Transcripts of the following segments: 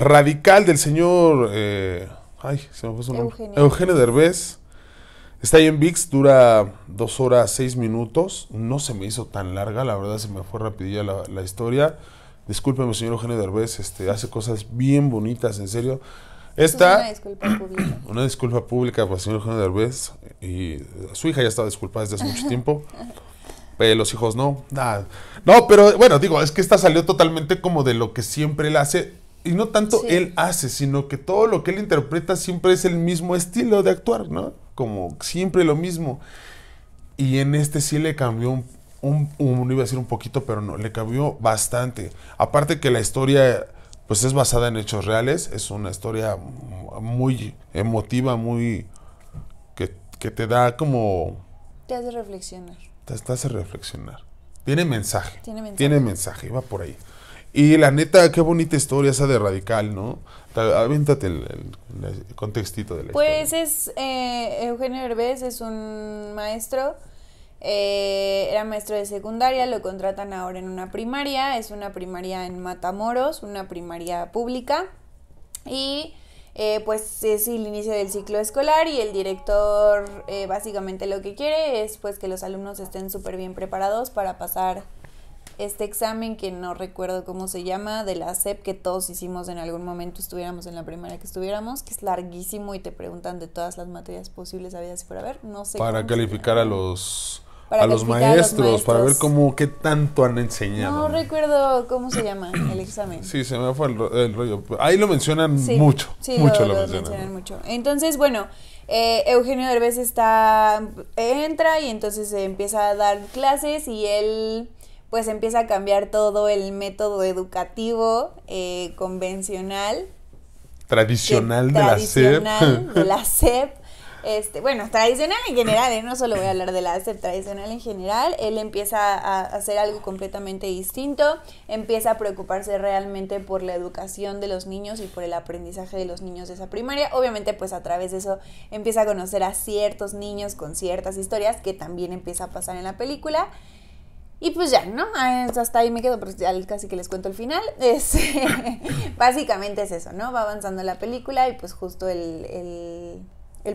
radical del señor eh, ay, Eugenio. Derbez. Está ahí en VIX, dura dos horas seis minutos. No se me hizo tan larga, la verdad se me fue rapidilla la, la historia. Discúlpeme, señor Eugenio Derbez, este, hace cosas bien bonitas, en serio. Esta, una disculpa pública. Una disculpa pública para el señor Eugenio Derbez. Y su hija ya estaba disculpada desde hace mucho tiempo. Eh, los hijos no, nada. No, pero bueno, digo, es que esta salió totalmente como de lo que siempre él hace y no tanto él hace, sino que todo lo que él interpreta siempre es el mismo estilo de actuar, ¿no? Como siempre lo mismo. Y en este sí le cambió un, iba a decir un poquito, pero no, le cambió bastante. Aparte que la historia, pues es basada en hechos reales, es una historia muy emotiva, muy... que, te da como... Te hace reflexionar. Te, te hace reflexionar. Tiene mensaje. Tiene mensaje, va por ahí. Y la neta, qué bonita historia esa de Radical, ¿no? Avéntate el, contextito de la pues es, eh, Eugenio Herbés es un maestro, eh, era maestro de secundaria, lo contratan ahora en una primaria, es una primaria en Matamoros, una primaria pública, y... Eh, pues es el inicio del ciclo escolar y el director eh, básicamente lo que quiere es pues que los alumnos estén súper bien preparados para pasar este examen que no recuerdo cómo se llama, de la SEP que todos hicimos en algún momento, estuviéramos en la primaria que estuviéramos, que es larguísimo y te preguntan de todas las materias posibles, había si fuera a ver, no sé. Para calificar a los... a, los maestros, para ver cómo, qué tanto han enseñado. No recuerdo cómo se llama el examen. Sí, se me fue el, rollo. Ahí lo mencionan mucho. Sí, mucho lo, lo mencionan. mucho. Entonces, bueno, eh, Eugenio Derbez está, entra y entonces empieza a dar clases y él pues empieza a cambiar todo el método educativo eh, convencional. Tradicional, de, la SEP. Este, bueno, tradicional en general, ¿eh? no solo voy a hablar de la SEP, tradicional en general, él empieza a hacer algo completamente distinto, empieza a preocuparse realmente por la educación de los niños y por el aprendizaje de los niños de esa primaria. Obviamente, pues a través de eso empieza a conocer a ciertos niños con ciertas historias que también empieza a pasar en la película. Y pues ya, ¿no? Ah, hasta ahí me quedo, pero ya casi que les cuento el final. Es, básicamente es eso, ¿no? Va avanzando la película y pues justo el,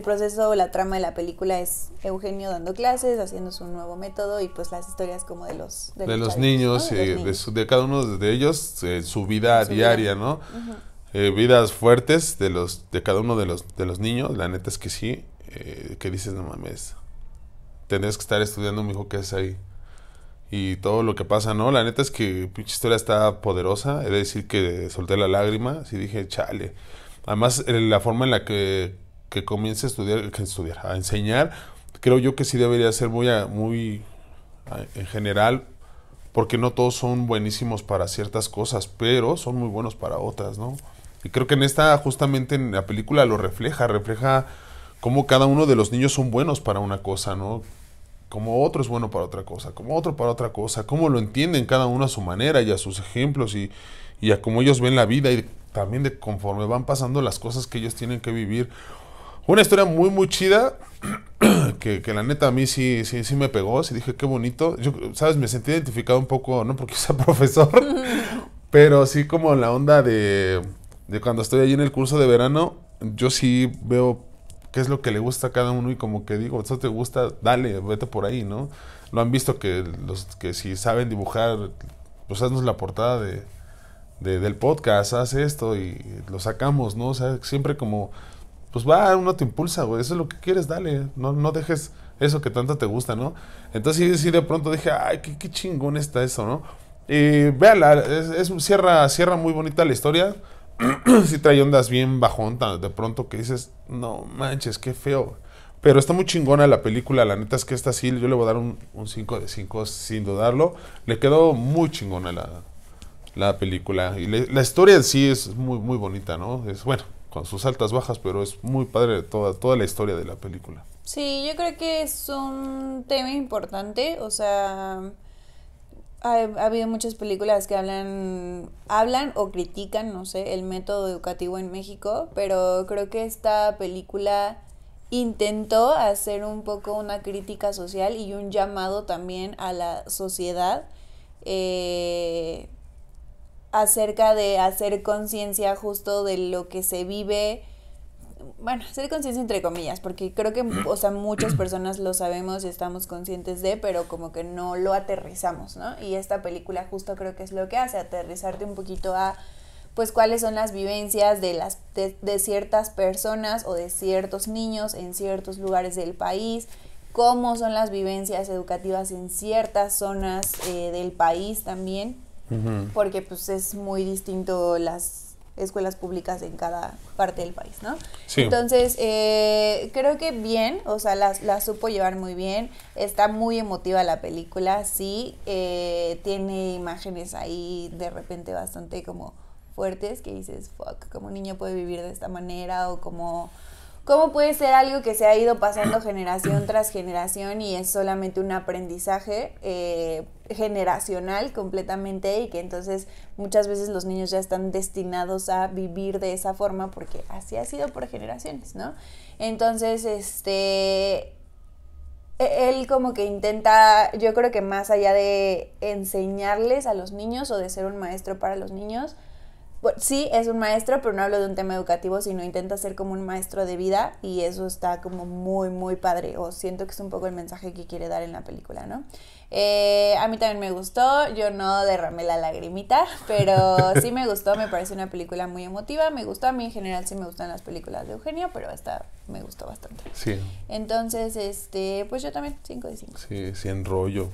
proceso o la trama de la película es Eugenio dando clases, haciendo su nuevo método y pues las historias como de los... De, los, niños, de, cada uno de ellos, eh, su vida diaria, ¿no? Eh, vidas fuertes de los de cada uno de los, de los niños, la neta es que sí, eh, que dices, no mames, tendrías que estar estudiando, mijo, ¿qué es ahí? y todo lo que pasa, ¿no? La neta es que pinche historia está poderosa. He de decir que solté la lágrima. Y dije, chale. Además, eh, la forma en la que, que comience a estudiar, que estudiar, a enseñar, creo yo que sí debería ser muy, muy en general, porque no todos son buenísimos para ciertas cosas, pero son muy buenos para otras, ¿no? Y creo que en esta, justamente en la película, lo refleja, refleja cómo cada uno de los niños son buenos para una cosa, ¿no? como otro es bueno para otra cosa, como otro para otra cosa, cómo lo entienden cada uno a su manera y a sus ejemplos y, y a cómo ellos ven la vida y también de conforme van pasando las cosas que ellos tienen que vivir. Una historia muy, muy chida que, la neta a mí sí, sí, me pegó, sí dije qué bonito. Yo, sabes, me sentí identificado un poco, no porque sea profesor, pero sí como la onda de, de cuando estoy allí en el curso de verano, yo sí veo qué es lo que le gusta a cada uno y como que digo, eso te gusta, dale, vete por ahí, ¿no? Lo han visto que los que si saben dibujar, pues haznos la portada de, del podcast, haz esto y lo sacamos, ¿no? O sea, siempre como, pues va, uno te impulsa, güey, eso es lo que quieres, dale, no, no dejes eso que tanto te gusta, ¿no? Entonces sí, de pronto dije, ay, qué, chingón está eso, ¿no? Y véala, es, es, cierra, cierra muy bonita la historia si trae ondas bien bajón de pronto que dices, no manches, qué feo. Pero está muy chingona la película, la neta es que esta sí, yo le voy a dar un, 5 de 5 sin dudarlo. Le quedó muy chingona la, la película. Y la historia en sí es muy, muy bonita, ¿no? Es bueno, con sus altas bajas, pero es muy padre toda, toda la historia de la película. Sí, yo creo que es un tema importante, o sea, ha, habido muchas películas que hablan, hablan o critican, no sé, el método educativo en México, pero creo que esta película intentó hacer un poco una crítica social y un llamado también a la sociedad eh, acerca de hacer conciencia justo de lo que se vive bueno, ser consciente entre comillas, porque creo que, o sea, muchas personas lo sabemos y estamos conscientes de, pero como que no lo aterrizamos, ¿no? Y esta película justo creo que es lo que hace, aterrizarte un poquito a, pues, cuáles son las vivencias de, las, de, ciertas personas o de ciertos niños en ciertos lugares del país, cómo son las vivencias educativas en ciertas zonas eh, del país también, porque pues es muy distinto las escuelas públicas en cada parte del país, ¿no? Entonces, eh, creo que bien, o sea, la, supo llevar muy bien, está muy emotiva la película, sí, eh, tiene imágenes ahí de repente bastante como fuertes que dices, fuck, como un niño puede vivir de esta manera o como... ¿Cómo puede ser algo que se ha ido pasando generación tras generación y es solamente un aprendizaje eh, generacional completamente y que entonces muchas veces los niños ya están destinados a vivir de esa forma porque así ha sido por generaciones, ¿no? Entonces, este e-, él como que intenta, yo creo que más allá de enseñarles a los niños o de ser un maestro para los niños, sí, es un maestro, pero no hablo de un tema educativo, sino intenta ser como un maestro de vida y eso está como muy, muy padre. O siento que es un poco el mensaje que quiere dar en la película, ¿no? Eh, a mí también me gustó, yo no derramé la lagrimita, pero sí me gustó, me parece una película muy emotiva, me gustó, a mí en general sí me gustan las películas de Eugenio, pero esta me gustó bastante. Sí. Entonces, este, pues yo también, 5 de 5. Sí, sí, rollo.